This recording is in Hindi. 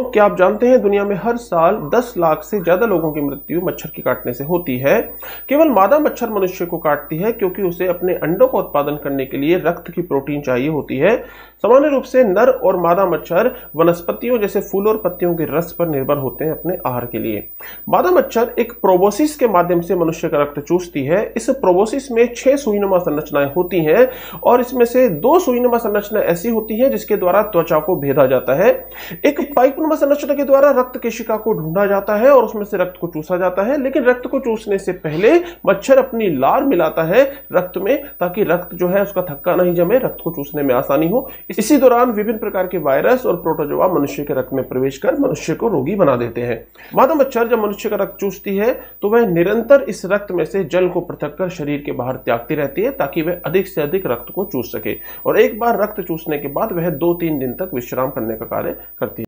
तो क्या आप जानते हैं दुनिया में हर साल 10 लाख से ज़्यादा लोगों की मृत्यु मच्छर के काटने से होती है केवल मादा मच्छर मनुष्य को काटती है क्योंकि उसे अपने अंडों का उत्पादन करने के लिए रक्त की प्रोटीन चाहिए होती है सामान्य रूप से नर और मादा मच्छर वनस्पतियों जैसे फूल और पत्तियों के रस पर निर्भर होते हैं अपने आहार के लिए मादा मच्छर एक प्रोबोसिस के माध्यम से मनुष्य का रक्त चूसती है इस प्रोबोसिस में छह सुईनुमा संरचनाएं होती हैं और इसमें से दो सुईनुमा संरचना ऐसी होती है जिसके द्वारा त्वचा को भेदा जाता है एक पाइप प्लाज्मा संरचना के द्वारा रक्त केशिका को ढूंढा जाता है और उसमें से रक्त को चूसा जाता है लेकिन रक्त को चूसने से पहले मच्छर अपनी लार मिलाता है रक्त में ताकि रक्त जो है उसका थक्का नहीं जमे रक्त को चूसने में आसानी हो इसी दौरान विभिन्न प्रकार के वायरस और प्रोटोजोआ मनुष्य के रक्त में प्रवेश कर मनुष्य को रोगी बना देते हैं मादा मच्छर जब मनुष्य का रक्त चूसती है तो वह निरंतर इस रक्त में से जल को पृथक कर शरीर के बाहर त्यागती रहती है ताकि वह अधिक से अधिक रक्त को चूस सके और एक बार रक्त चूसने के बाद वह दो तीन दिन तक विश्राम करने का कार्य करती है